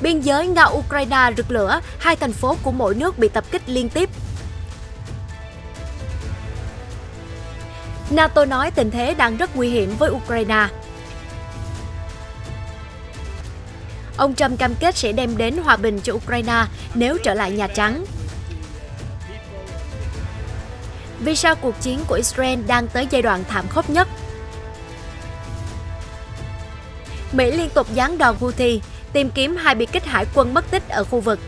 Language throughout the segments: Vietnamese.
Biên giới Nga-Ukraine rực lửa, hai thành phố của mỗi nước bị tập kích liên tiếp. NATO nói tình thế đang rất nguy hiểm với Ukraine. Ông Trump cam kết sẽ đem đến hòa bình cho Ukraine nếu trở lại Nhà Trắng. Vì sao cuộc chiến của Israel đang tới giai đoạn thảm khốc nhất? Mỹ liên tục gián đòn Houthi, tìm kiếm hai biệt kích hải quân mất tích ở khu vực.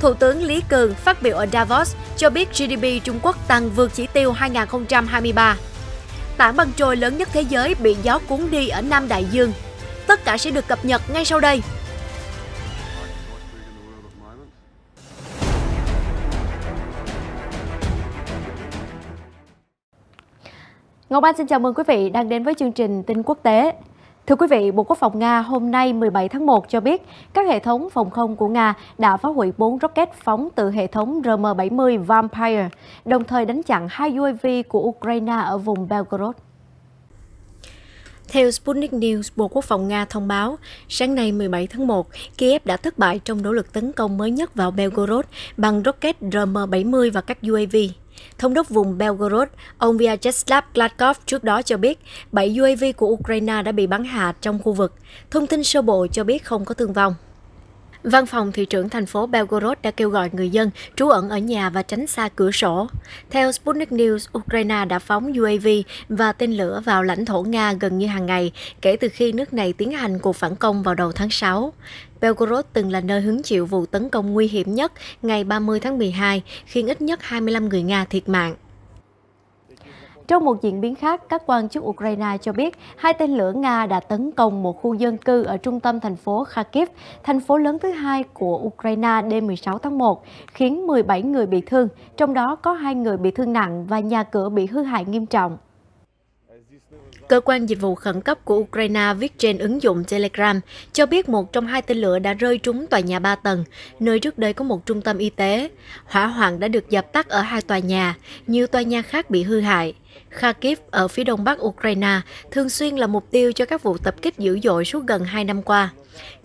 Thủ tướng Lý Cường phát biểu ở Davos cho biết GDP Trung Quốc tăng vượt chỉ tiêu 2023. Tảng băng trôi lớn nhất thế giới bị gió cuốn đi ở Nam Đại Dương. Tất cả sẽ được cập nhật ngay sau đây. Ngọc Anh xin chào mừng quý vị đang đến với chương trình tin quốc tế. Thưa quý vị, Bộ Quốc phòng Nga hôm nay 17 tháng 1 cho biết các hệ thống phòng không của Nga đã phá hủy 4 rocket phóng từ hệ thống RM-70 Vampire, đồng thời đánh chặn hai UAV của Ukraine ở vùng Belgorod. Theo Sputnik News, Bộ Quốc phòng Nga thông báo, sáng nay 17 tháng 1, Kiev đã thất bại trong nỗ lực tấn công mới nhất vào Belgorod bằng rocket RM-70 và các UAV. Thống đốc vùng Belgorod, ông Vyacheslav Gladkov trước đó cho biết 7 UAV của Ukraine đã bị bắn hạ trong khu vực. Thông tin sơ bộ cho biết không có thương vong. Văn phòng thị trưởng thành phố Belgorod đã kêu gọi người dân trú ẩn ở nhà và tránh xa cửa sổ. Theo Sputnik News, Ukraine đã phóng UAV và tên lửa vào lãnh thổ Nga gần như hàng ngày kể từ khi nước này tiến hành cuộc phản công vào đầu tháng 6. Belgorod từng là nơi hứng chịu vụ tấn công nguy hiểm nhất ngày 30 tháng 12, khiến ít nhất 25 người Nga thiệt mạng. Trong một diễn biến khác, các quan chức Ukraine cho biết hai tên lửa Nga đã tấn công một khu dân cư ở trung tâm thành phố Kharkiv, thành phố lớn thứ hai của Ukraine đêm 16 tháng 1, khiến 17 người bị thương, trong đó có hai người bị thương nặng và nhà cửa bị hư hại nghiêm trọng. Cơ quan dịch vụ khẩn cấp của Ukraine viết trên ứng dụng Telegram cho biết một trong hai tên lửa đã rơi trúng tòa nhà 3 tầng, nơi trước đây có một trung tâm y tế. Hỏa hoạn đã được dập tắt ở hai tòa nhà, nhiều tòa nhà khác bị hư hại. Kharkiv ở phía đông bắc Ukraine thường xuyên là mục tiêu cho các vụ tập kích dữ dội suốt gần 2 năm qua.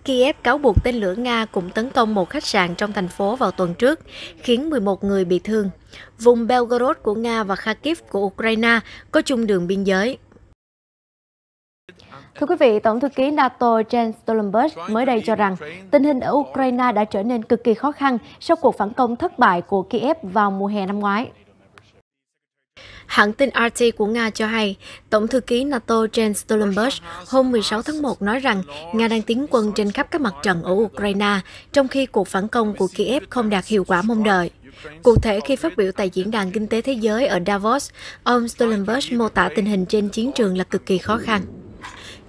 Kiev cáo buộc tên lửa Nga cũng tấn công một khách sạn trong thành phố vào tuần trước, khiến 11 người bị thương. Vùng Belgorod của Nga và Kharkiv của Ukraine có chung đường biên giới. Thưa quý vị, Tổng thư ký NATO Jens Stoltenberg mới đây cho rằng tình hình ở Ukraine đã trở nên cực kỳ khó khăn sau cuộc phản công thất bại của Kiev vào mùa hè năm ngoái. Hãng tin RT của Nga cho hay, Tổng thư ký NATO Jens Stoltenberg hôm 16 tháng 1 nói rằng Nga đang tiến quân trên khắp các mặt trận ở Ukraine, trong khi cuộc phản công của Kiev không đạt hiệu quả mong đợi. Cụ thể, khi phát biểu tại Diễn đàn Kinh tế Thế giới ở Davos, ông Stoltenberg mô tả tình hình trên chiến trường là cực kỳ khó khăn.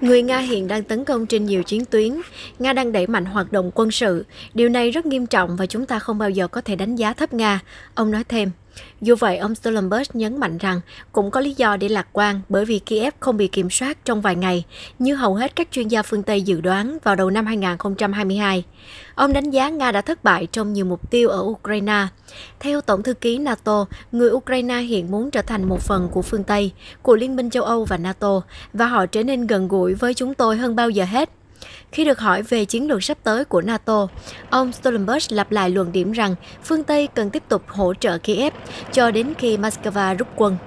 Người Nga hiện đang tấn công trên nhiều chiến tuyến. Nga đang đẩy mạnh hoạt động quân sự. Điều này rất nghiêm trọng và chúng ta không bao giờ có thể đánh giá thấp Nga. Ông nói thêm. Dù vậy, ông Stoltenberg nhấn mạnh rằng cũng có lý do để lạc quan bởi vì Kiev không bị kiểm soát trong vài ngày, như hầu hết các chuyên gia phương Tây dự đoán vào đầu năm 2022. Ông đánh giá Nga đã thất bại trong nhiều mục tiêu ở Ukraine. Theo Tổng thư ký NATO, người Ukraine hiện muốn trở thành một phần của phương Tây, của Liên minh châu Âu và NATO, và họ trở nên gần gũi với chúng tôi hơn bao giờ hết. Khi được hỏi về chiến lược sắp tới của NATO, ông Stoltenberg lặp lại luận điểm rằng phương Tây cần tiếp tục hỗ trợ Kiev cho đến khi Moscow rút quân.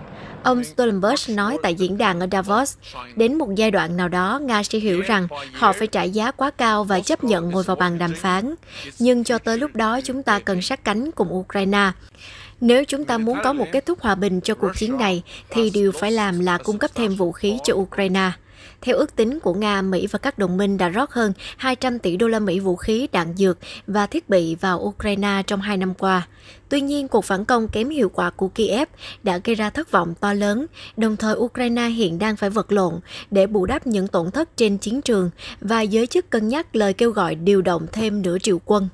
Ông Stoltenberg nói tại diễn đàn ở Davos, đến một giai đoạn nào đó, Nga sẽ hiểu rằng họ phải trả giá quá cao và chấp nhận ngồi vào bàn đàm phán. Nhưng cho tới lúc đó, chúng ta cần sát cánh cùng Ukraine. Nếu chúng ta muốn có một kết thúc hòa bình cho cuộc chiến này, thì điều phải làm là cung cấp thêm vũ khí cho Ukraine. Theo ước tính của Nga, Mỹ và các đồng minh đã rót hơn 200 tỷ đô la Mỹ vũ khí, đạn dược và thiết bị vào Ukraine trong hai năm qua. Tuy nhiên, cuộc phản công kém hiệu quả của Kiev đã gây ra thất vọng to lớn, đồng thời Ukraine hiện đang phải vật lộn để bù đắp những tổn thất trên chiến trường và giới chức cân nhắc lời kêu gọi điều động thêm nửa triệu quân.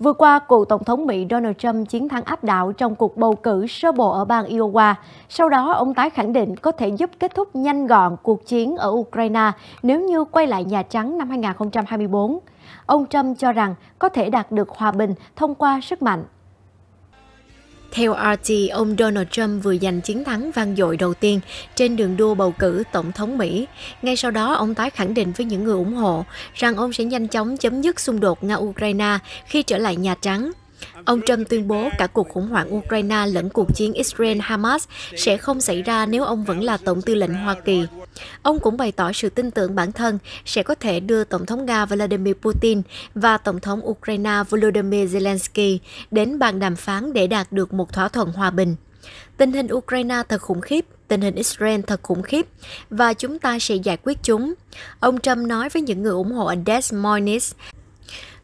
Vừa qua, cựu Tổng thống Mỹ Donald Trump chiến thắng áp đảo trong cuộc bầu cử sơ bộ ở bang Iowa. Sau đó, ông tái khẳng định có thể giúp kết thúc nhanh gọn cuộc chiến ở Ukraine nếu như quay lại Nhà Trắng năm 2024. Ông Trump cho rằng có thể đạt được hòa bình thông qua sức mạnh theo RT, ông Donald Trump vừa giành chiến thắng vang dội đầu tiên trên đường đua bầu cử Tổng thống Mỹ. Ngay sau đó, ông tái khẳng định với những người ủng hộ rằng ông sẽ nhanh chóng chấm dứt xung đột Nga-Ukraine khi trở lại Nhà Trắng. Ông Trump tuyên bố cả cuộc khủng hoảng Ukraine lẫn cuộc chiến Israel-Hamas sẽ không xảy ra nếu ông vẫn là Tổng tư lệnh Hoa Kỳ. Ông cũng bày tỏ sự tin tưởng bản thân sẽ có thể đưa Tổng thống Nga Vladimir Putin và Tổng thống Ukraine Volodymyr Zelensky đến bàn đàm phán để đạt được một thỏa thuận hòa bình. Tình hình Ukraine thật khủng khiếp, tình hình Israel thật khủng khiếp và chúng ta sẽ giải quyết chúng. Ông Trump nói với những người ủng hộ ở Des Moines,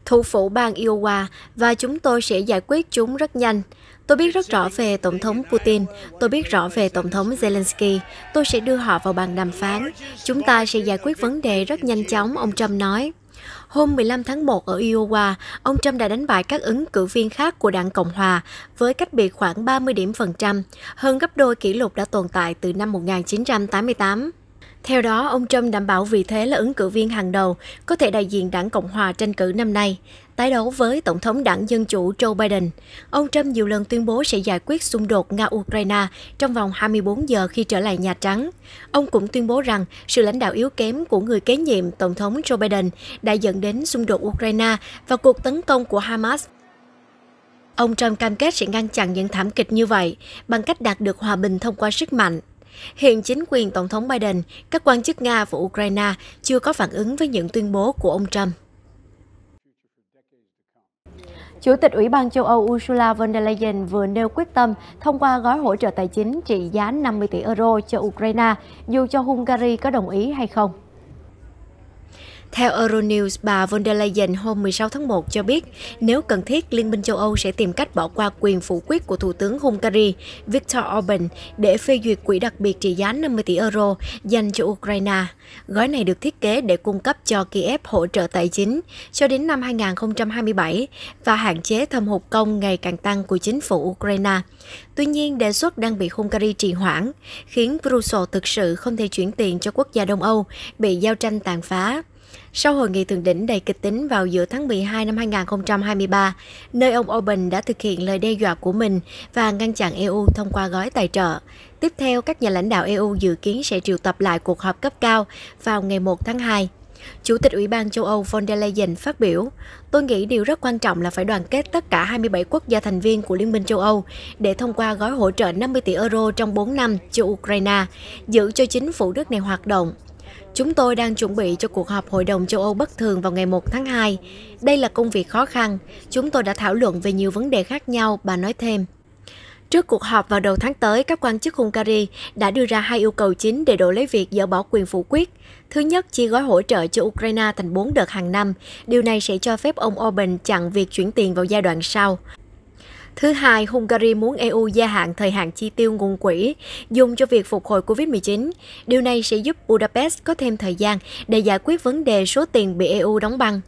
thủ phủ bang Iowa và chúng tôi sẽ giải quyết chúng rất nhanh. Tôi biết rất rõ về Tổng thống Putin, tôi biết rõ về Tổng thống Zelensky, tôi sẽ đưa họ vào bàn đàm phán. Chúng ta sẽ giải quyết vấn đề rất nhanh chóng, ông Trump nói. Hôm 15 tháng 1 ở Iowa, ông Trump đã đánh bại các ứng cử viên khác của đảng Cộng Hòa với cách biệt khoảng 30 điểm phần trăm, hơn gấp đôi kỷ lục đã tồn tại từ năm 1988. Theo đó, ông Trump đảm bảo vị thế là ứng cử viên hàng đầu, có thể đại diện đảng Cộng hòa tranh cử năm nay, tái đấu với Tổng thống đảng Dân Chủ Joe Biden. Ông Trump nhiều lần tuyên bố sẽ giải quyết xung đột Nga-Ukraine trong vòng 24 giờ khi trở lại Nhà Trắng. Ông cũng tuyên bố rằng sự lãnh đạo yếu kém của người kế nhiệm Tổng thống Joe Biden đã dẫn đến xung đột Ukraine và cuộc tấn công của Hamas Ông Trump cam kết sẽ ngăn chặn những thảm kịch như vậy bằng cách đạt được hòa bình thông qua sức mạnh. Hiện chính quyền Tổng thống Biden, các quan chức Nga và Ukraine chưa có phản ứng với những tuyên bố của ông Trump. Chủ tịch Ủy ban châu Âu Ursula von der Leyen vừa nêu quyết tâm thông qua gói hỗ trợ tài chính trị giá 50 tỷ euro cho Ukraine, dù cho Hungary có đồng ý hay không. Theo Euronews, bà von der Leyen hôm 16 tháng 1 cho biết, nếu cần thiết, Liên minh châu Âu sẽ tìm cách bỏ qua quyền phủ quyết của Thủ tướng Hungary Viktor Orbán để phê duyệt quỹ đặc biệt trị giá 50 tỷ euro dành cho Ukraine. Gói này được thiết kế để cung cấp cho Kiev hỗ trợ tài chính cho đến năm 2027 và hạn chế thâm hụt công ngày càng tăng của chính phủ Ukraine. Tuy nhiên, đề xuất đang bị Hungary trì hoãn, khiến Brussels thực sự không thể chuyển tiền cho quốc gia Đông Âu bị giao tranh tàn phá sau hội nghị thượng đỉnh đầy kịch tính vào giữa tháng 12 năm 2023, nơi ông Orbán đã thực hiện lời đe dọa của mình và ngăn chặn EU thông qua gói tài trợ. Tiếp theo, các nhà lãnh đạo EU dự kiến sẽ triệu tập lại cuộc họp cấp cao vào ngày 1 tháng 2. Chủ tịch Ủy ban châu Âu von der Leyen phát biểu, tôi nghĩ điều rất quan trọng là phải đoàn kết tất cả 27 quốc gia thành viên của Liên minh châu Âu để thông qua gói hỗ trợ 50 tỷ euro trong 4 năm cho Ukraine, giữ cho chính phủ nước này hoạt động. Chúng tôi đang chuẩn bị cho cuộc họp Hội đồng châu Âu bất thường vào ngày 1 tháng 2. Đây là công việc khó khăn. Chúng tôi đã thảo luận về nhiều vấn đề khác nhau, bà nói thêm. Trước cuộc họp vào đầu tháng tới, các quan chức Hungary đã đưa ra hai yêu cầu chính để đổi lấy việc dỡ bỏ quyền phủ quyết. Thứ nhất, chia gói hỗ trợ cho Ukraine thành 4 đợt hàng năm. Điều này sẽ cho phép ông Orbán chặn việc chuyển tiền vào giai đoạn sau. Thứ hai, Hungary muốn EU gia hạn thời hạn chi tiêu nguồn quỹ dùng cho việc phục hồi COVID-19. Điều này sẽ giúp Budapest có thêm thời gian để giải quyết vấn đề số tiền bị EU đóng băng.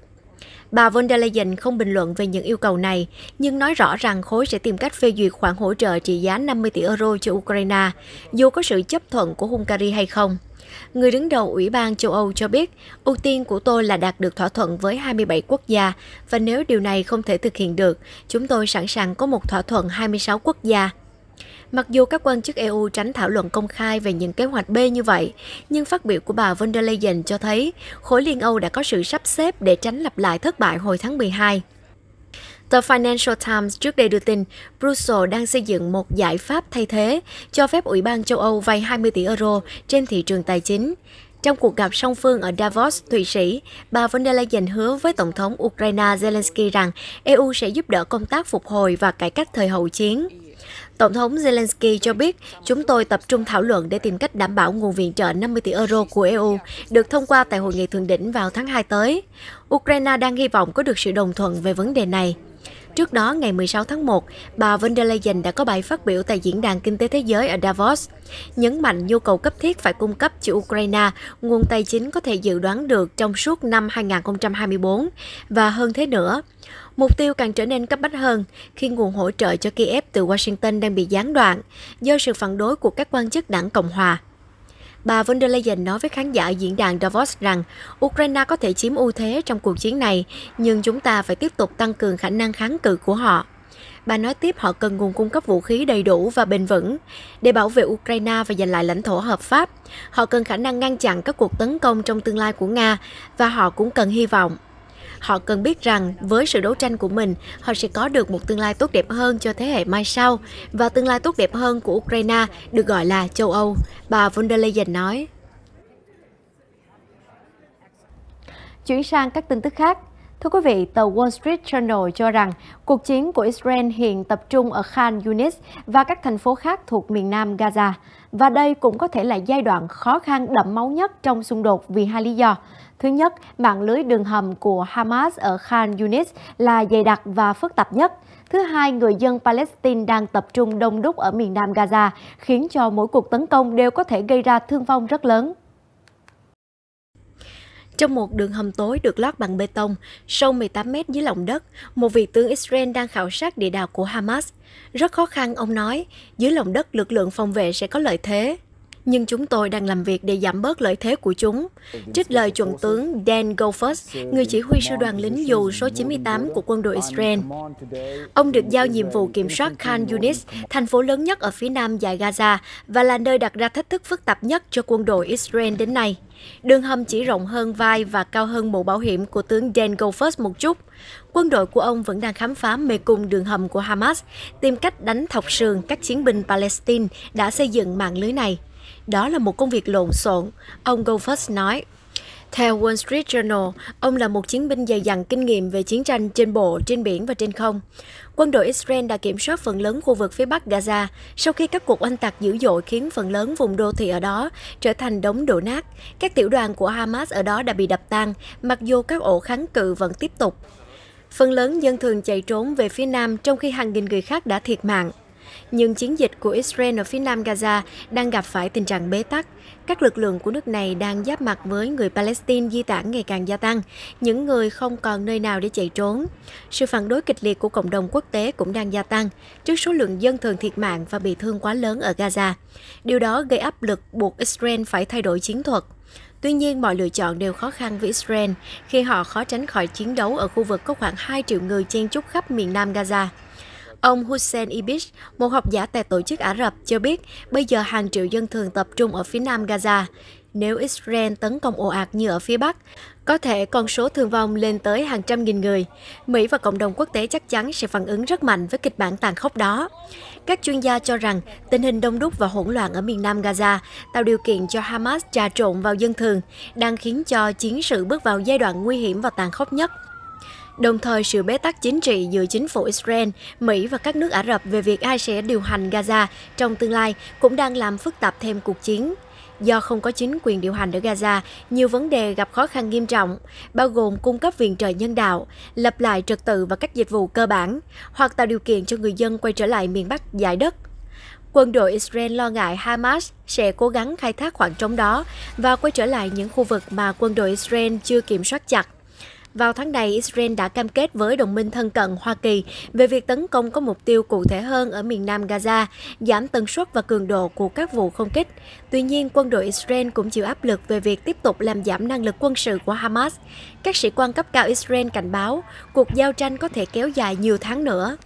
Bà von der Leyen không bình luận về những yêu cầu này, nhưng nói rõ rằng khối sẽ tìm cách phê duyệt khoản hỗ trợ trị giá 50 tỷ euro cho Ukraine, dù có sự chấp thuận của Hungary hay không. Người đứng đầu Ủy ban châu Âu cho biết, ưu tiên của tôi là đạt được thỏa thuận với 27 quốc gia và nếu điều này không thể thực hiện được, chúng tôi sẵn sàng có một thỏa thuận 26 quốc gia. Mặc dù các quan chức EU tránh thảo luận công khai về những kế hoạch B như vậy, nhưng phát biểu của bà von der Leyen cho thấy khối Liên Âu đã có sự sắp xếp để tránh lặp lại thất bại hồi tháng 12. Tờ Financial Times trước đây đưa tin, Brussels đang xây dựng một giải pháp thay thế cho phép Ủy ban châu Âu vay 20 tỷ euro trên thị trường tài chính. Trong cuộc gặp song phương ở Davos, Thụy Sĩ, bà von der Leyen hứa với Tổng thống Ukraine Zelensky rằng EU sẽ giúp đỡ công tác phục hồi và cải cách thời hậu chiến. Tổng thống Zelensky cho biết, chúng tôi tập trung thảo luận để tìm cách đảm bảo nguồn viện trợ 50 tỷ euro của EU được thông qua tại hội nghị thượng đỉnh vào tháng 2 tới. Ukraine đang hy vọng có được sự đồng thuận về vấn đề này. Trước đó, ngày 16 tháng 1, bà von der Leyen đã có bài phát biểu tại Diễn đàn Kinh tế Thế giới ở Davos, nhấn mạnh nhu cầu cấp thiết phải cung cấp cho Ukraine nguồn tài chính có thể dự đoán được trong suốt năm 2024 và hơn thế nữa. Mục tiêu càng trở nên cấp bách hơn khi nguồn hỗ trợ cho Kiev từ Washington đang bị gián đoạn do sự phản đối của các quan chức đảng Cộng hòa. Bà von der Leyen nói với khán giả diễn đàn Davos rằng Ukraine có thể chiếm ưu thế trong cuộc chiến này, nhưng chúng ta phải tiếp tục tăng cường khả năng kháng cự của họ. Bà nói tiếp họ cần nguồn cung cấp vũ khí đầy đủ và bền vững để bảo vệ Ukraine và giành lại lãnh thổ hợp pháp. Họ cần khả năng ngăn chặn các cuộc tấn công trong tương lai của Nga và họ cũng cần hy vọng. Họ cần biết rằng với sự đấu tranh của mình, họ sẽ có được một tương lai tốt đẹp hơn cho thế hệ mai sau và tương lai tốt đẹp hơn của Ukraine được gọi là châu Âu, bà von der Leyen nói. Chuyển sang các tin tức khác. Thưa quý vị, tờ Wall Street Journal cho rằng cuộc chiến của Israel hiện tập trung ở Khan Yunis và các thành phố khác thuộc miền nam Gaza và đây cũng có thể là giai đoạn khó khăn đậm máu nhất trong xung đột vì hai lý do. Thứ nhất, mạng lưới đường hầm của Hamas ở Khan Yunis là dày đặc và phức tạp nhất. Thứ hai, người dân Palestine đang tập trung đông đúc ở miền nam Gaza, khiến cho mỗi cuộc tấn công đều có thể gây ra thương vong rất lớn. Trong một đường hầm tối được lót bằng bê tông, sâu 18 mét dưới lòng đất, một vị tướng Israel đang khảo sát địa đạo của Hamas. Rất khó khăn, ông nói, dưới lòng đất lực lượng phòng vệ sẽ có lợi thế. Nhưng chúng tôi đang làm việc để giảm bớt lợi thế của chúng. Trích lời chuẩn tướng Dan Gophers, người chỉ huy sư đoàn lính dù số 98 của quân đội Israel. Ông được giao nhiệm vụ kiểm soát Khan Yunis, thành phố lớn nhất ở phía nam dài Gaza và là nơi đặt ra thách thức phức tạp nhất cho quân đội Israel đến nay. Đường hầm chỉ rộng hơn vai và cao hơn mũ bảo hiểm của tướng Dan Gophers một chút. Quân đội của ông vẫn đang khám phá mê cung đường hầm của Hamas, tìm cách đánh thọc sườn các chiến binh Palestine đã xây dựng mạng lưới này. Đó là một công việc lộn xộn, ông Gophers nói. Theo Wall Street Journal, ông là một chiến binh dày dặn kinh nghiệm về chiến tranh trên bộ, trên biển và trên không. Quân đội Israel đã kiểm soát phần lớn khu vực phía bắc Gaza sau khi các cuộc oanh tạc dữ dội khiến phần lớn vùng đô thị ở đó trở thành đống đổ nát. Các tiểu đoàn của Hamas ở đó đã bị đập tan, mặc dù các ổ kháng cự vẫn tiếp tục. Phần lớn dân thường chạy trốn về phía nam trong khi hàng nghìn người khác đã thiệt mạng nhưng chiến dịch của Israel ở phía nam Gaza đang gặp phải tình trạng bế tắc. Các lực lượng của nước này đang giáp mặt với người Palestine di tản ngày càng gia tăng, những người không còn nơi nào để chạy trốn. Sự phản đối kịch liệt của cộng đồng quốc tế cũng đang gia tăng trước số lượng dân thường thiệt mạng và bị thương quá lớn ở Gaza. Điều đó gây áp lực buộc Israel phải thay đổi chiến thuật. Tuy nhiên, mọi lựa chọn đều khó khăn với Israel khi họ khó tránh khỏi chiến đấu ở khu vực có khoảng 2 triệu người chen chúc khắp miền Nam Gaza. Ông Hussein Ibish, một học giả tại tổ chức Ả Rập, cho biết bây giờ hàng triệu dân thường tập trung ở phía nam Gaza. Nếu Israel tấn công ồ ạt như ở phía Bắc, có thể con số thương vong lên tới hàng trăm nghìn người. Mỹ và cộng đồng quốc tế chắc chắn sẽ phản ứng rất mạnh với kịch bản tàn khốc đó. Các chuyên gia cho rằng tình hình đông đúc và hỗn loạn ở miền nam Gaza tạo điều kiện cho Hamas trà trộn vào dân thường, đang khiến cho chiến sự bước vào giai đoạn nguy hiểm và tàn khốc nhất đồng thời sự bế tắc chính trị giữa chính phủ Israel, Mỹ và các nước Ả Rập về việc ai sẽ điều hành Gaza trong tương lai cũng đang làm phức tạp thêm cuộc chiến. Do không có chính quyền điều hành ở Gaza, nhiều vấn đề gặp khó khăn nghiêm trọng, bao gồm cung cấp viện trợ nhân đạo, lập lại trật tự và các dịch vụ cơ bản, hoặc tạo điều kiện cho người dân quay trở lại miền Bắc giải đất. Quân đội Israel lo ngại Hamas sẽ cố gắng khai thác khoảng trống đó và quay trở lại những khu vực mà quân đội Israel chưa kiểm soát chặt. Vào tháng này, Israel đã cam kết với đồng minh thân cận Hoa Kỳ về việc tấn công có mục tiêu cụ thể hơn ở miền nam Gaza, giảm tần suất và cường độ của các vụ không kích. Tuy nhiên, quân đội Israel cũng chịu áp lực về việc tiếp tục làm giảm năng lực quân sự của Hamas. Các sĩ quan cấp cao Israel cảnh báo cuộc giao tranh có thể kéo dài nhiều tháng nữa.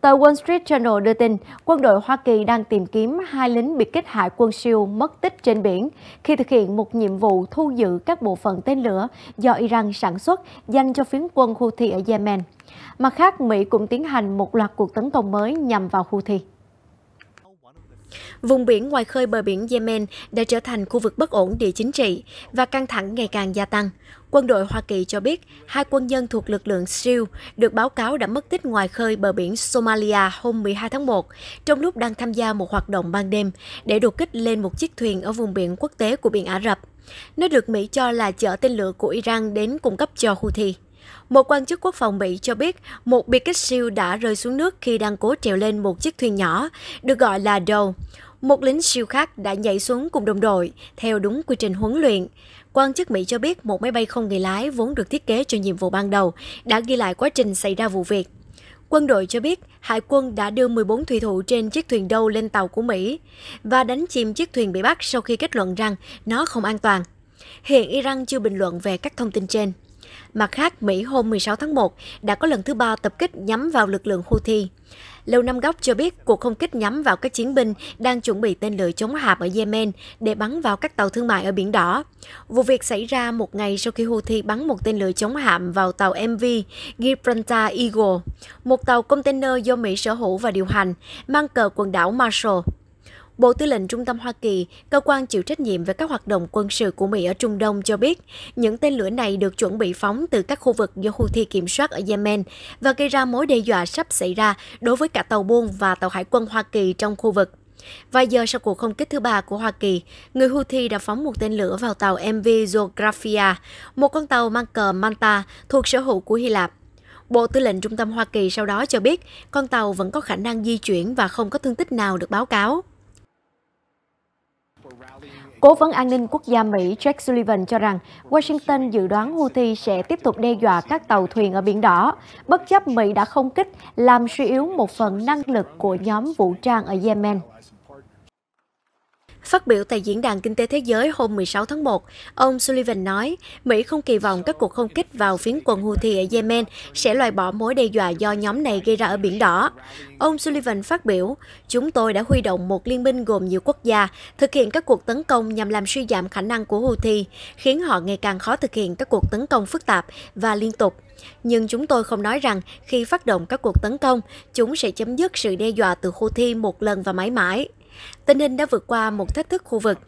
Tờ Wall Street Journal đưa tin, quân đội Hoa Kỳ đang tìm kiếm hai lính biệt kích hại quân siêu mất tích trên biển khi thực hiện một nhiệm vụ thu giữ các bộ phận tên lửa do Iran sản xuất dành cho phiến quân Houthi ở Yemen. Mặt khác, Mỹ cũng tiến hành một loạt cuộc tấn công mới nhằm vào Houthi. Vùng biển ngoài khơi bờ biển Yemen đã trở thành khu vực bất ổn địa chính trị và căng thẳng ngày càng gia tăng. Quân đội Hoa Kỳ cho biết hai quân nhân thuộc lực lượng SEAL được báo cáo đã mất tích ngoài khơi bờ biển Somalia hôm 12 tháng 1 trong lúc đang tham gia một hoạt động ban đêm để đột kích lên một chiếc thuyền ở vùng biển quốc tế của biển Ả Rập. Nó được Mỹ cho là chở tên lửa của Iran đến cung cấp cho Houthi. Một quan chức quốc phòng Mỹ cho biết một biệt kích siêu đã rơi xuống nước khi đang cố trèo lên một chiếc thuyền nhỏ, được gọi là Doe. Một lính siêu khác đã nhảy xuống cùng đồng đội, theo đúng quy trình huấn luyện. Quan chức Mỹ cho biết một máy bay không người lái vốn được thiết kế cho nhiệm vụ ban đầu đã ghi lại quá trình xảy ra vụ việc. Quân đội cho biết hải quân đã đưa 14 thủy thủ trên chiếc thuyền đâu lên tàu của Mỹ và đánh chìm chiếc thuyền bị bắt sau khi kết luận rằng nó không an toàn. Hiện Iran chưa bình luận về các thông tin trên. Mặt khác, Mỹ hôm 16 tháng 1 đã có lần thứ ba tập kích nhắm vào lực lượng Houthi. Lầu Năm Góc cho biết cuộc không kích nhắm vào các chiến binh đang chuẩn bị tên lửa chống hạm ở Yemen để bắn vào các tàu thương mại ở Biển Đỏ. Vụ việc xảy ra một ngày sau khi Houthi bắn một tên lửa chống hạm vào tàu MV Gibraltar Eagle, một tàu container do Mỹ sở hữu và điều hành, mang cờ quần đảo Marshall. Bộ Tư lệnh Trung tâm Hoa Kỳ, cơ quan chịu trách nhiệm về các hoạt động quân sự của Mỹ ở Trung Đông cho biết, những tên lửa này được chuẩn bị phóng từ các khu vực do Houthi kiểm soát ở Yemen và gây ra mối đe dọa sắp xảy ra đối với cả tàu buôn và tàu hải quân Hoa Kỳ trong khu vực. Vài giờ sau cuộc không kích thứ ba của Hoa Kỳ, người Houthi đã phóng một tên lửa vào tàu MV Zografia, một con tàu mang cờ Manta thuộc sở hữu của Hy Lạp. Bộ Tư lệnh Trung tâm Hoa Kỳ sau đó cho biết con tàu vẫn có khả năng di chuyển và không có thương tích nào được báo cáo. Cố vấn an ninh quốc gia Mỹ Jack Sullivan cho rằng Washington dự đoán Houthi sẽ tiếp tục đe dọa các tàu thuyền ở Biển Đỏ, bất chấp Mỹ đã không kích làm suy yếu một phần năng lực của nhóm vũ trang ở Yemen. Phát biểu tại Diễn đàn Kinh tế Thế giới hôm 16 tháng 1, ông Sullivan nói Mỹ không kỳ vọng các cuộc không kích vào phiến quân Houthi ở Yemen sẽ loại bỏ mối đe dọa do nhóm này gây ra ở Biển Đỏ. Ông Sullivan phát biểu, chúng tôi đã huy động một liên minh gồm nhiều quốc gia thực hiện các cuộc tấn công nhằm làm suy giảm khả năng của Houthi, khiến họ ngày càng khó thực hiện các cuộc tấn công phức tạp và liên tục. Nhưng chúng tôi không nói rằng khi phát động các cuộc tấn công, chúng sẽ chấm dứt sự đe dọa từ Houthi một lần và mãi mãi. Tình hình đã vượt qua một thách thức khu vực.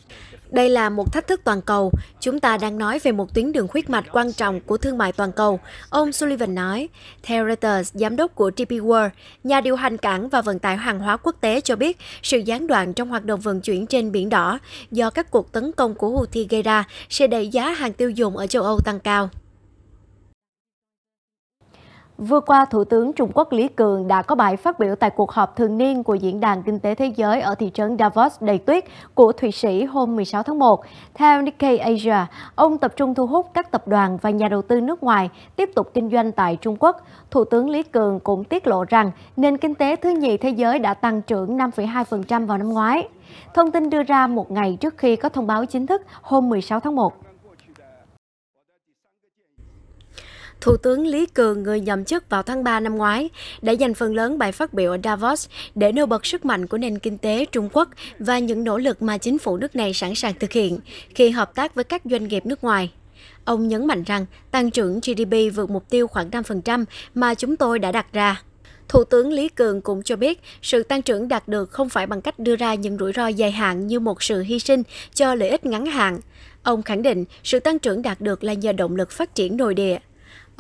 Đây là một thách thức toàn cầu. Chúng ta đang nói về một tuyến đường huyết mạch quan trọng của thương mại toàn cầu, ông Sullivan nói. Theo Reuters, giám đốc của TP World, nhà điều hành cảng và vận tải hàng hóa quốc tế cho biết sự gián đoạn trong hoạt động vận chuyển trên Biển Đỏ do các cuộc tấn công của Houthi gây ra sẽ đẩy giá hàng tiêu dùng ở châu Âu tăng cao. Vừa qua, Thủ tướng Trung Quốc Lý Cường đã có bài phát biểu tại cuộc họp thường niên của Diễn đàn Kinh tế Thế giới ở thị trấn Davos đầy tuyết của Thụy Sĩ hôm 16 tháng 1. Theo Nikkei Asia, ông tập trung thu hút các tập đoàn và nhà đầu tư nước ngoài tiếp tục kinh doanh tại Trung Quốc. Thủ tướng Lý Cường cũng tiết lộ rằng nền kinh tế thứ nhì thế giới đã tăng trưởng 5,2% vào năm ngoái. Thông tin đưa ra một ngày trước khi có thông báo chính thức hôm 16 tháng 1. Thủ tướng Lý Cường, người nhậm chức vào tháng 3 năm ngoái, đã dành phần lớn bài phát biểu ở Davos để nêu bật sức mạnh của nền kinh tế Trung Quốc và những nỗ lực mà chính phủ nước này sẵn sàng thực hiện khi hợp tác với các doanh nghiệp nước ngoài. Ông nhấn mạnh rằng tăng trưởng GDP vượt mục tiêu khoảng 5% mà chúng tôi đã đặt ra. Thủ tướng Lý Cường cũng cho biết sự tăng trưởng đạt được không phải bằng cách đưa ra những rủi ro dài hạn như một sự hy sinh cho lợi ích ngắn hạn. Ông khẳng định sự tăng trưởng đạt được là nhờ động lực phát triển nội địa.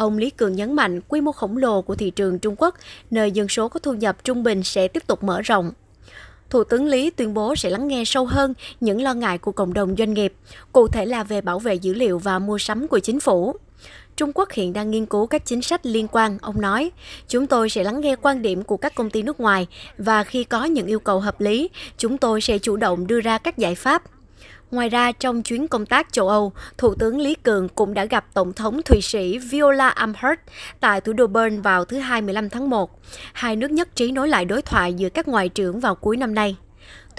Ông Lý Cường nhấn mạnh quy mô khổng lồ của thị trường Trung Quốc, nơi dân số có thu nhập trung bình sẽ tiếp tục mở rộng. Thủ tướng Lý tuyên bố sẽ lắng nghe sâu hơn những lo ngại của cộng đồng doanh nghiệp, cụ thể là về bảo vệ dữ liệu và mua sắm của chính phủ. Trung Quốc hiện đang nghiên cứu các chính sách liên quan, ông nói. Chúng tôi sẽ lắng nghe quan điểm của các công ty nước ngoài và khi có những yêu cầu hợp lý, chúng tôi sẽ chủ động đưa ra các giải pháp. Ngoài ra, trong chuyến công tác châu Âu, Thủ tướng Lý Cường cũng đã gặp Tổng thống Thụy Sĩ Viola Amherst tại thủ đô Bern vào thứ Hai 15 tháng 1. Hai nước nhất trí nối lại đối thoại giữa các ngoại trưởng vào cuối năm nay.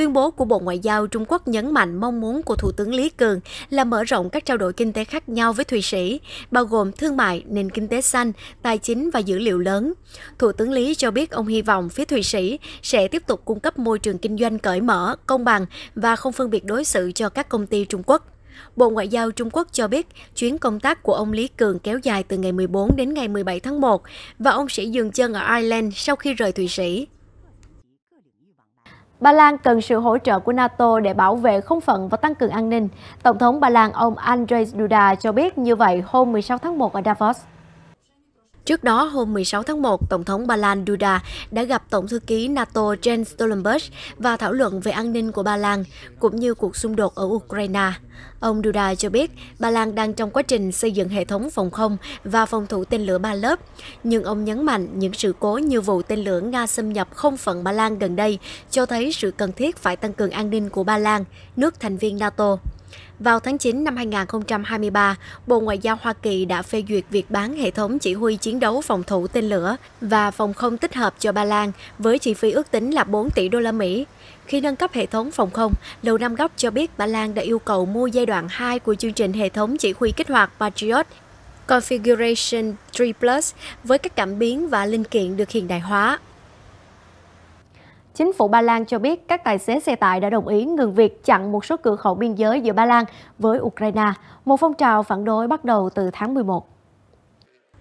Tuyên bố của Bộ Ngoại giao Trung Quốc nhấn mạnh mong muốn của Thủ tướng Lý Cường là mở rộng các trao đổi kinh tế khác nhau với Thụy Sĩ, bao gồm thương mại, nền kinh tế xanh, tài chính và dữ liệu lớn. Thủ tướng Lý cho biết ông hy vọng phía Thụy Sĩ sẽ tiếp tục cung cấp môi trường kinh doanh cởi mở, công bằng và không phân biệt đối xử cho các công ty Trung Quốc. Bộ Ngoại giao Trung Quốc cho biết chuyến công tác của ông Lý Cường kéo dài từ ngày 14 đến ngày 17 tháng 1 và ông sẽ dừng chân ở Ireland sau khi rời Thụy Sĩ. Ba Lan cần sự hỗ trợ của NATO để bảo vệ không phận và tăng cường an ninh. Tổng thống Ba Lan ông Andrzej Duda cho biết như vậy hôm 16 tháng 1 ở Davos. Trước đó, hôm 16 tháng 1, Tổng thống Ba Lan Duda đã gặp Tổng thư ký NATO Jens Stoltenberg và thảo luận về an ninh của Ba Lan, cũng như cuộc xung đột ở Ukraine. Ông Duda cho biết, Ba Lan đang trong quá trình xây dựng hệ thống phòng không và phòng thủ tên lửa ba lớp, nhưng ông nhấn mạnh những sự cố như vụ tên lửa Nga xâm nhập không phận Ba Lan gần đây cho thấy sự cần thiết phải tăng cường an ninh của Ba Lan, nước thành viên NATO. Vào tháng 9 năm 2023, Bộ Ngoại giao Hoa Kỳ đã phê duyệt việc bán hệ thống chỉ huy chiến đấu phòng thủ tên lửa và phòng không tích hợp cho Ba Lan với chi phí ước tính là 4 tỷ đô la Mỹ. Khi nâng cấp hệ thống phòng không, Lầu Năm Góc cho biết Ba Lan đã yêu cầu mua giai đoạn 2 của chương trình hệ thống chỉ huy kích hoạt Patriot Configuration 3 Plus với các cảm biến và linh kiện được hiện đại hóa chính phủ Ba Lan cho biết các tài xế xe tải đã đồng ý ngừng việc chặn một số cửa khẩu biên giới giữa Ba Lan với Ukraine, một phong trào phản đối bắt đầu từ tháng 11.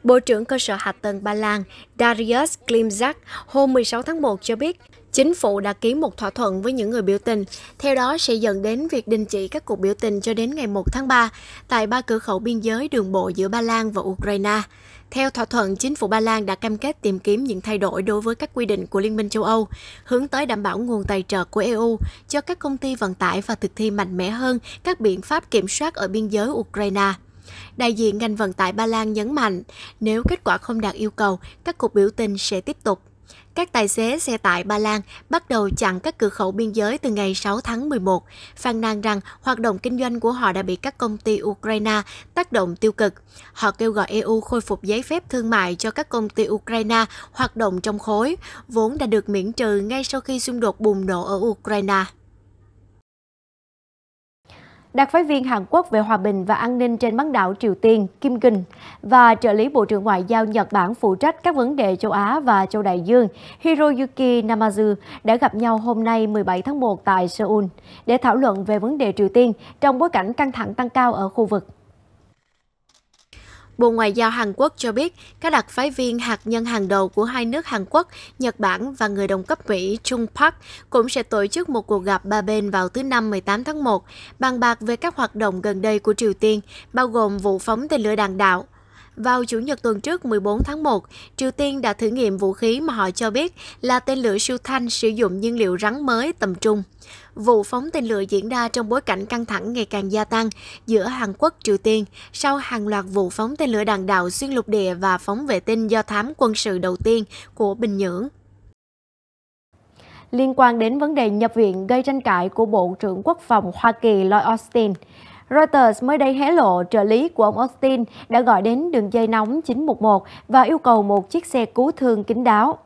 Bộ trưởng cơ sở hạ tầng Ba Lan Darius Klimczak hôm 16 tháng 1 cho biết chính phủ đã ký một thỏa thuận với những người biểu tình, theo đó sẽ dẫn đến việc đình chỉ các cuộc biểu tình cho đến ngày 1 tháng 3 tại ba cửa khẩu biên giới đường bộ giữa Ba Lan và Ukraine. Theo thỏa thuận, chính phủ Ba Lan đã cam kết tìm kiếm những thay đổi đối với các quy định của Liên minh châu Âu, hướng tới đảm bảo nguồn tài trợ của EU cho các công ty vận tải và thực thi mạnh mẽ hơn các biện pháp kiểm soát ở biên giới Ukraine. Đại diện ngành vận tải Ba Lan nhấn mạnh, nếu kết quả không đạt yêu cầu, các cuộc biểu tình sẽ tiếp tục. Các tài xế xe tải Ba Lan bắt đầu chặn các cửa khẩu biên giới từ ngày 6 tháng 11, phàn nàn rằng hoạt động kinh doanh của họ đã bị các công ty Ukraine tác động tiêu cực. Họ kêu gọi EU khôi phục giấy phép thương mại cho các công ty Ukraine hoạt động trong khối, vốn đã được miễn trừ ngay sau khi xung đột bùng nổ ở Ukraine đặc phái viên Hàn Quốc về hòa bình và an ninh trên bán đảo Triều Tiên Kim Kinh và trợ lý Bộ trưởng Ngoại giao Nhật Bản phụ trách các vấn đề châu Á và châu Đại Dương Hiroyuki Namazu đã gặp nhau hôm nay 17 tháng 1 tại Seoul để thảo luận về vấn đề Triều Tiên trong bối cảnh căng thẳng tăng cao ở khu vực. Bộ Ngoại giao Hàn Quốc cho biết các đặc phái viên hạt nhân hàng đầu của hai nước Hàn Quốc, Nhật Bản và người đồng cấp Mỹ Trung Park cũng sẽ tổ chức một cuộc gặp ba bên vào thứ Năm 18 tháng 1, bàn bạc về các hoạt động gần đây của Triều Tiên, bao gồm vụ phóng tên lửa đạn đạo, vào Chủ nhật tuần trước 14 tháng 1, Triều Tiên đã thử nghiệm vũ khí mà họ cho biết là tên lửa siêu thanh sử dụng nhiên liệu rắn mới tầm trung. Vụ phóng tên lửa diễn ra trong bối cảnh căng thẳng ngày càng gia tăng giữa Hàn Quốc Triều Tiên sau hàng loạt vụ phóng tên lửa đạn đạo xuyên lục địa và phóng vệ tinh do thám quân sự đầu tiên của Bình Nhưỡng liên quan đến vấn đề nhập viện gây tranh cãi của Bộ trưởng Quốc phòng Hoa Kỳ Lloyd Austin. Reuters mới đây hé lộ trợ lý của ông Austin đã gọi đến đường dây nóng 911 và yêu cầu một chiếc xe cứu thương kín đáo.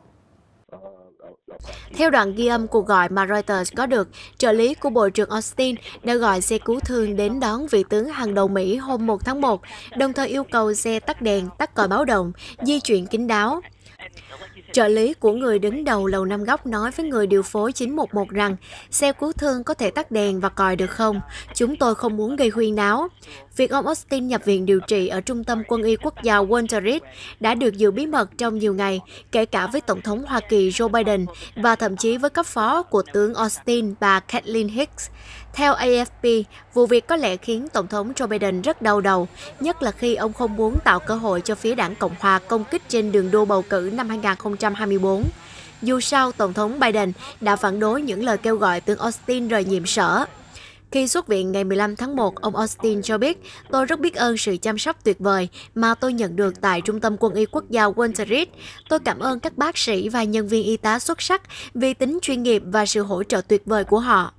Theo đoạn ghi âm cuộc gọi mà Reuters có được, trợ lý của Bộ trưởng Austin đã gọi xe cứu thương đến đón vị tướng hàng đầu Mỹ hôm 1 tháng 1, đồng thời yêu cầu xe tắt đèn, tắt còi báo động, di chuyển kín đáo. Trợ lý của người đứng đầu Lầu Năm Góc nói với người điều phối 911 rằng xe cứu thương có thể tắt đèn và còi được không? Chúng tôi không muốn gây huyên náo. Việc ông Austin nhập viện điều trị ở Trung tâm Quân y Quốc gia Walter Reed đã được giữ bí mật trong nhiều ngày, kể cả với Tổng thống Hoa Kỳ Joe Biden và thậm chí với cấp phó của tướng Austin bà Kathleen Hicks. Theo AFP, vụ việc có lẽ khiến Tổng thống Joe Biden rất đau đầu, nhất là khi ông không muốn tạo cơ hội cho phía đảng Cộng hòa công kích trên đường đua bầu cử năm 2024. Dù sao, Tổng thống Biden đã phản đối những lời kêu gọi tướng Austin rời nhiệm sở. Khi xuất viện ngày 15 tháng 1, ông Austin cho biết, tôi rất biết ơn sự chăm sóc tuyệt vời mà tôi nhận được tại Trung tâm Quân y Quốc gia Walter Reed. Tôi cảm ơn các bác sĩ và nhân viên y tá xuất sắc vì tính chuyên nghiệp và sự hỗ trợ tuyệt vời của họ.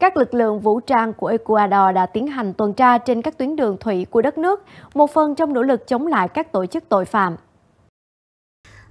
Các lực lượng vũ trang của Ecuador đã tiến hành tuần tra trên các tuyến đường thủy của đất nước, một phần trong nỗ lực chống lại các tổ chức tội phạm.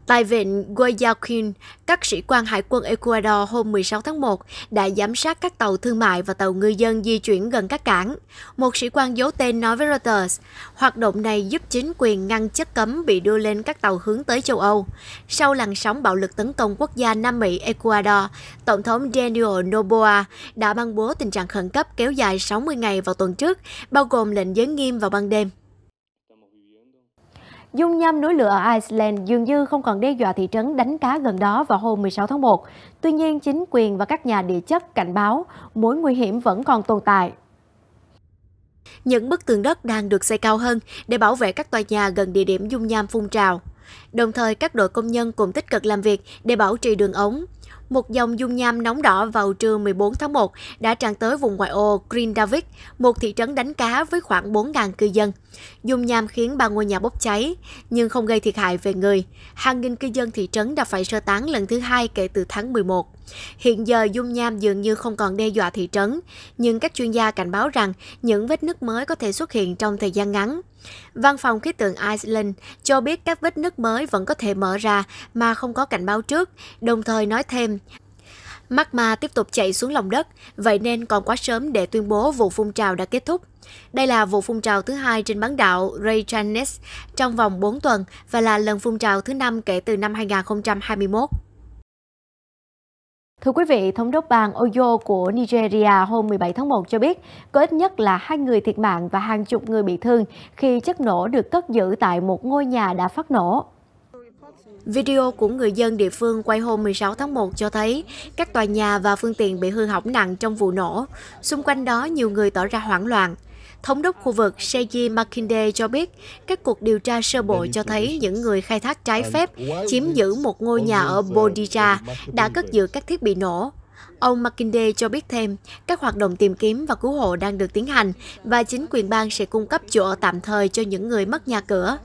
Tại vịnh Guayaquil, các sĩ quan hải quân Ecuador hôm 16 tháng 1 đã giám sát các tàu thương mại và tàu ngư dân di chuyển gần các cảng. Một sĩ quan giấu tên nói với Reuters, hoạt động này giúp chính quyền ngăn chất cấm bị đưa lên các tàu hướng tới châu Âu. Sau làn sóng bạo lực tấn công quốc gia Nam Mỹ Ecuador, Tổng thống Daniel Noboa đã ban bố tình trạng khẩn cấp kéo dài 60 ngày vào tuần trước, bao gồm lệnh giới nghiêm vào ban đêm. Dung nham núi lửa ở Iceland dường như không còn đe dọa thị trấn đánh cá gần đó vào hôm 16 tháng 1. Tuy nhiên, chính quyền và các nhà địa chất cảnh báo mối nguy hiểm vẫn còn tồn tại. Những bức tường đất đang được xây cao hơn để bảo vệ các tòa nhà gần địa điểm dung nham phun trào. Đồng thời, các đội công nhân cũng tích cực làm việc để bảo trì đường ống, một dòng dung nham nóng đỏ vào trưa 14 tháng 1 đã tràn tới vùng ngoại ô Grindavik, một thị trấn đánh cá với khoảng 4.000 cư dân. Dung nham khiến ba ngôi nhà bốc cháy, nhưng không gây thiệt hại về người. Hàng nghìn cư dân thị trấn đã phải sơ tán lần thứ hai kể từ tháng 11. Hiện giờ dung nham dường như không còn đe dọa thị trấn, nhưng các chuyên gia cảnh báo rằng những vết nứt mới có thể xuất hiện trong thời gian ngắn. Văn phòng khí tượng Iceland cho biết các vết nứt mới vẫn có thể mở ra mà không có cảnh báo trước, đồng thời nói thêm magma tiếp tục chạy xuống lòng đất, vậy nên còn quá sớm để tuyên bố vụ phun trào đã kết thúc. Đây là vụ phun trào thứ hai trên bán đảo Reykjanes trong vòng 4 tuần và là lần phun trào thứ năm kể từ năm 2021. Thưa quý vị, Thống đốc bang Oyo của Nigeria hôm 17 tháng 1 cho biết có ít nhất là hai người thiệt mạng và hàng chục người bị thương khi chất nổ được cất giữ tại một ngôi nhà đã phát nổ. Video của người dân địa phương quay hôm 16 tháng 1 cho thấy các tòa nhà và phương tiện bị hư hỏng nặng trong vụ nổ. Xung quanh đó, nhiều người tỏ ra hoảng loạn. Thống đốc khu vực Seiji Makinde cho biết, các cuộc điều tra sơ bộ cho thấy những người khai thác trái phép chiếm giữ một ngôi nhà ở Bodija đã cất giữ các thiết bị nổ. Ông Makinde cho biết thêm, các hoạt động tìm kiếm và cứu hộ đang được tiến hành và chính quyền bang sẽ cung cấp chỗ ở tạm thời cho những người mất nhà cửa.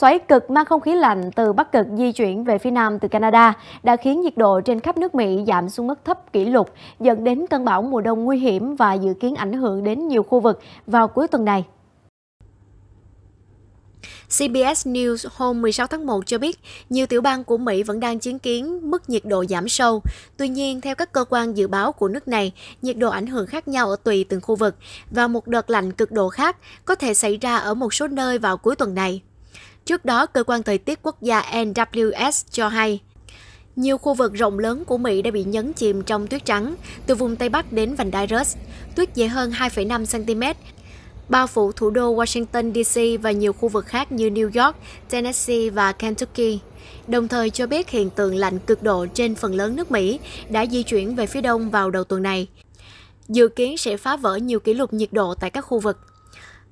Xoáy cực mang không khí lạnh từ Bắc Cực di chuyển về phía Nam từ Canada đã khiến nhiệt độ trên khắp nước Mỹ giảm xuống mức thấp kỷ lục, dẫn đến cơn bão mùa đông nguy hiểm và dự kiến ảnh hưởng đến nhiều khu vực vào cuối tuần này. CBS News hôm 16 tháng 1 cho biết, nhiều tiểu bang của Mỹ vẫn đang chứng kiến mức nhiệt độ giảm sâu. Tuy nhiên, theo các cơ quan dự báo của nước này, nhiệt độ ảnh hưởng khác nhau ở tùy từng khu vực và một đợt lạnh cực độ khác có thể xảy ra ở một số nơi vào cuối tuần này. Trước đó, cơ quan thời tiết quốc gia NWS cho hay, nhiều khu vực rộng lớn của Mỹ đã bị nhấn chìm trong tuyết trắng, từ vùng Tây Bắc đến vành đai Rust. Tuyết dày hơn 2,5 cm, bao phủ thủ đô Washington DC và nhiều khu vực khác như New York, Tennessee và Kentucky. Đồng thời cho biết hiện tượng lạnh cực độ trên phần lớn nước Mỹ đã di chuyển về phía đông vào đầu tuần này. Dự kiến sẽ phá vỡ nhiều kỷ lục nhiệt độ tại các khu vực.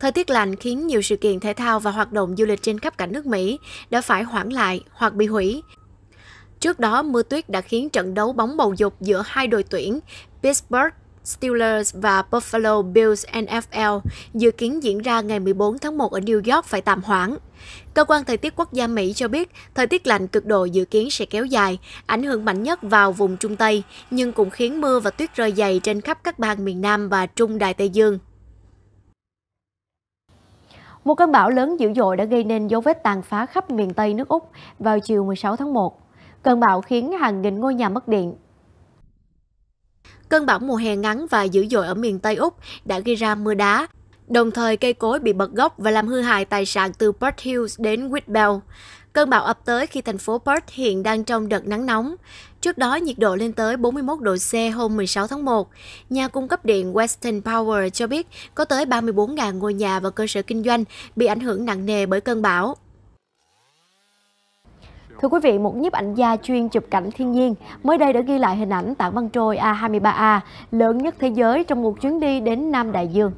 Thời tiết lạnh khiến nhiều sự kiện thể thao và hoạt động du lịch trên khắp cả nước Mỹ đã phải hoãn lại hoặc bị hủy. Trước đó, mưa tuyết đã khiến trận đấu bóng bầu dục giữa hai đội tuyển Pittsburgh Steelers và Buffalo Bills NFL dự kiến diễn ra ngày 14 tháng 1 ở New York phải tạm hoãn. Cơ quan Thời tiết Quốc gia Mỹ cho biết, thời tiết lạnh cực độ dự kiến sẽ kéo dài, ảnh hưởng mạnh nhất vào vùng Trung Tây, nhưng cũng khiến mưa và tuyết rơi dày trên khắp các bang miền Nam và Trung Đại Tây Dương. Một cơn bão lớn dữ dội đã gây nên dấu vết tàn phá khắp miền Tây nước Úc vào chiều 16 tháng 1. Cơn bão khiến hàng nghìn ngôi nhà mất điện. Cơn bão mùa hè ngắn và dữ dội ở miền Tây Úc đã gây ra mưa đá, đồng thời cây cối bị bật gốc và làm hư hại tài sản từ Port Hills đến Whitbell. Cơn bão ập tới khi thành phố Perth hiện đang trong đợt nắng nóng. Trước đó, nhiệt độ lên tới 41 độ C hôm 16 tháng 1. Nhà cung cấp điện Western Power cho biết có tới 34.000 ngôi nhà và cơ sở kinh doanh bị ảnh hưởng nặng nề bởi cơn bão. Thưa quý vị, một nhiếp ảnh gia chuyên chụp cảnh thiên nhiên mới đây đã ghi lại hình ảnh tảng băng trôi A23A lớn nhất thế giới trong một chuyến đi đến Nam Đại Dương.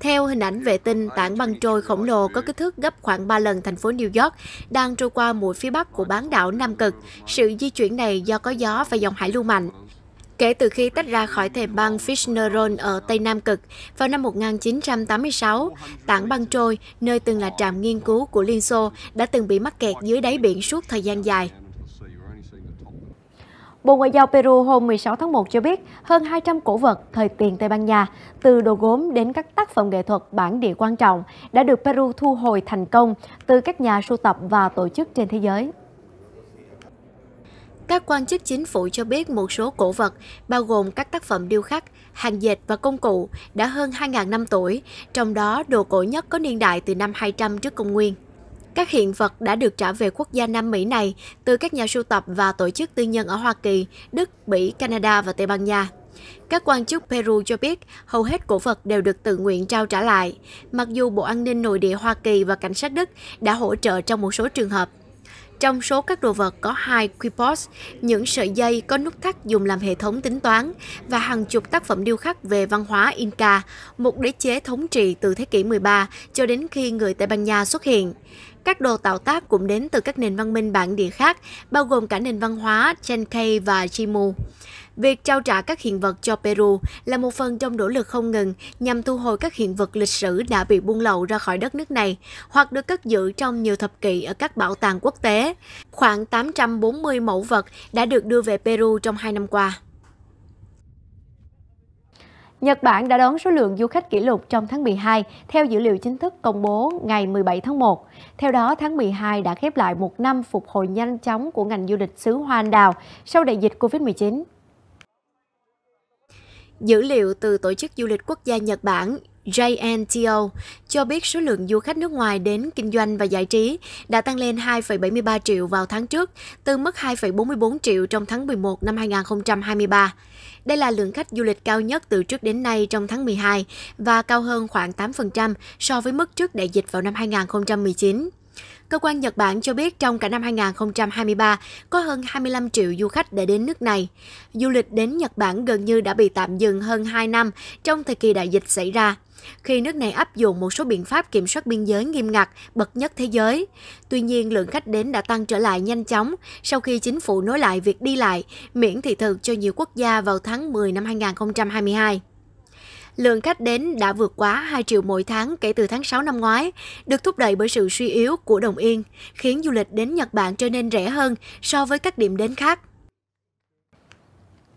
Theo hình ảnh vệ tinh, tảng băng trôi khổng lồ có kích thước gấp khoảng 3 lần thành phố New York đang trôi qua mũi phía bắc của bán đảo Nam Cực. Sự di chuyển này do có gió và dòng hải lưu mạnh. Kể từ khi tách ra khỏi thềm băng Fishner ở Tây Nam Cực vào năm 1986, tảng băng trôi, nơi từng là trạm nghiên cứu của Liên Xô, đã từng bị mắc kẹt dưới đáy biển suốt thời gian dài. Bộ Ngoại giao Peru hôm 16 tháng 1 cho biết hơn 200 cổ vật thời tiền Tây Ban Nha, từ đồ gốm đến các tác phẩm nghệ thuật bản địa quan trọng, đã được Peru thu hồi thành công từ các nhà sưu tập và tổ chức trên thế giới. Các quan chức chính phủ cho biết một số cổ vật, bao gồm các tác phẩm điêu khắc, hàng dệt và công cụ, đã hơn 2.000 năm tuổi, trong đó đồ cổ nhất có niên đại từ năm 200 trước công nguyên. Các hiện vật đã được trả về quốc gia Nam Mỹ này từ các nhà sưu tập và tổ chức tư nhân ở Hoa Kỳ, Đức, Bỉ, Canada và Tây Ban Nha. Các quan chức Peru cho biết hầu hết cổ vật đều được tự nguyện trao trả lại, mặc dù Bộ An ninh Nội địa Hoa Kỳ và Cảnh sát Đức đã hỗ trợ trong một số trường hợp. Trong số các đồ vật có hai quipos, những sợi dây có nút thắt dùng làm hệ thống tính toán và hàng chục tác phẩm điêu khắc về văn hóa Inca, một đế chế thống trị từ thế kỷ 13 cho đến khi người Tây Ban Nha xuất hiện. Các đồ tạo tác cũng đến từ các nền văn minh bản địa khác, bao gồm cả nền văn hóa Chenkei và Chimu. Việc trao trả các hiện vật cho Peru là một phần trong nỗ lực không ngừng nhằm thu hồi các hiện vật lịch sử đã bị buông lậu ra khỏi đất nước này hoặc được cất giữ trong nhiều thập kỷ ở các bảo tàng quốc tế. Khoảng 840 mẫu vật đã được đưa về Peru trong hai năm qua. Nhật Bản đã đón số lượng du khách kỷ lục trong tháng 12 theo dữ liệu chính thức công bố ngày 17 tháng 1. Theo đó, tháng 12 đã khép lại một năm phục hồi nhanh chóng của ngành du lịch xứ Hoa Anh Đào sau đại dịch Covid-19. Dữ liệu từ Tổ chức Du lịch Quốc gia Nhật Bản JNTO cho biết số lượng du khách nước ngoài đến kinh doanh và giải trí đã tăng lên 2,73 triệu vào tháng trước, từ mức 2,44 triệu trong tháng 11 năm 2023. Đây là lượng khách du lịch cao nhất từ trước đến nay trong tháng 12 và cao hơn khoảng 8% so với mức trước đại dịch vào năm 2019. Cơ quan Nhật Bản cho biết trong cả năm 2023 có hơn 25 triệu du khách đã đến nước này. Du lịch đến Nhật Bản gần như đã bị tạm dừng hơn 2 năm trong thời kỳ đại dịch xảy ra khi nước này áp dụng một số biện pháp kiểm soát biên giới nghiêm ngặt, bậc nhất thế giới. Tuy nhiên, lượng khách đến đã tăng trở lại nhanh chóng sau khi chính phủ nối lại việc đi lại, miễn thị thực cho nhiều quốc gia vào tháng 10 năm 2022 lượng khách đến đã vượt quá 2 triệu mỗi tháng kể từ tháng 6 năm ngoái, được thúc đẩy bởi sự suy yếu của đồng yên, khiến du lịch đến Nhật Bản trở nên rẻ hơn so với các điểm đến khác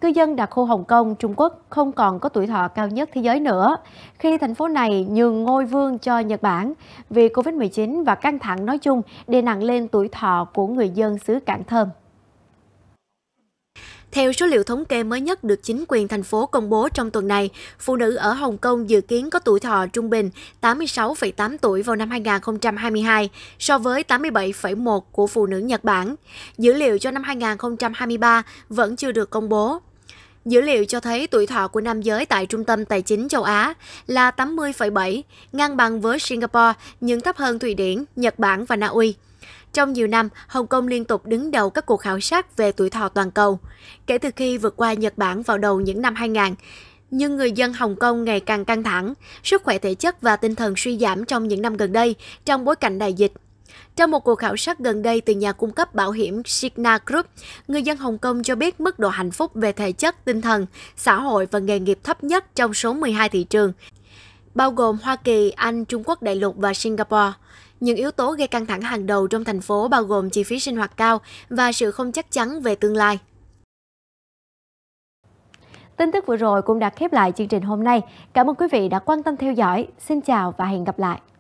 cư dân đặc khu Hồng Kông, Trung Quốc không còn có tuổi thọ cao nhất thế giới nữa khi thành phố này nhường ngôi vương cho Nhật Bản vì Covid-19 và căng thẳng nói chung đè nặng lên tuổi thọ của người dân xứ Cảng Thơm. Theo số liệu thống kê mới nhất được chính quyền thành phố công bố trong tuần này, phụ nữ ở Hồng Kông dự kiến có tuổi thọ trung bình 86,8 tuổi vào năm 2022 so với 87,1 của phụ nữ Nhật Bản. Dữ liệu cho năm 2023 vẫn chưa được công bố. Dữ liệu cho thấy tuổi thọ của nam giới tại Trung tâm Tài chính châu Á là 80,7, ngang bằng với Singapore nhưng thấp hơn Thụy Điển, Nhật Bản và Na Uy. Trong nhiều năm, Hồng Kông liên tục đứng đầu các cuộc khảo sát về tuổi thọ toàn cầu. Kể từ khi vượt qua Nhật Bản vào đầu những năm 2000, nhưng người dân Hồng Kông ngày càng căng thẳng, sức khỏe thể chất và tinh thần suy giảm trong những năm gần đây trong bối cảnh đại dịch. Trong một cuộc khảo sát gần đây từ nhà cung cấp bảo hiểm Signa Group, người dân Hồng Kông cho biết mức độ hạnh phúc về thể chất, tinh thần, xã hội và nghề nghiệp thấp nhất trong số 12 thị trường, bao gồm Hoa Kỳ, Anh, Trung Quốc đại lục và Singapore. Những yếu tố gây căng thẳng hàng đầu trong thành phố bao gồm chi phí sinh hoạt cao và sự không chắc chắn về tương lai. Tin tức vừa rồi cũng đã khép lại chương trình hôm nay. Cảm ơn quý vị đã quan tâm theo dõi. Xin chào và hẹn gặp lại.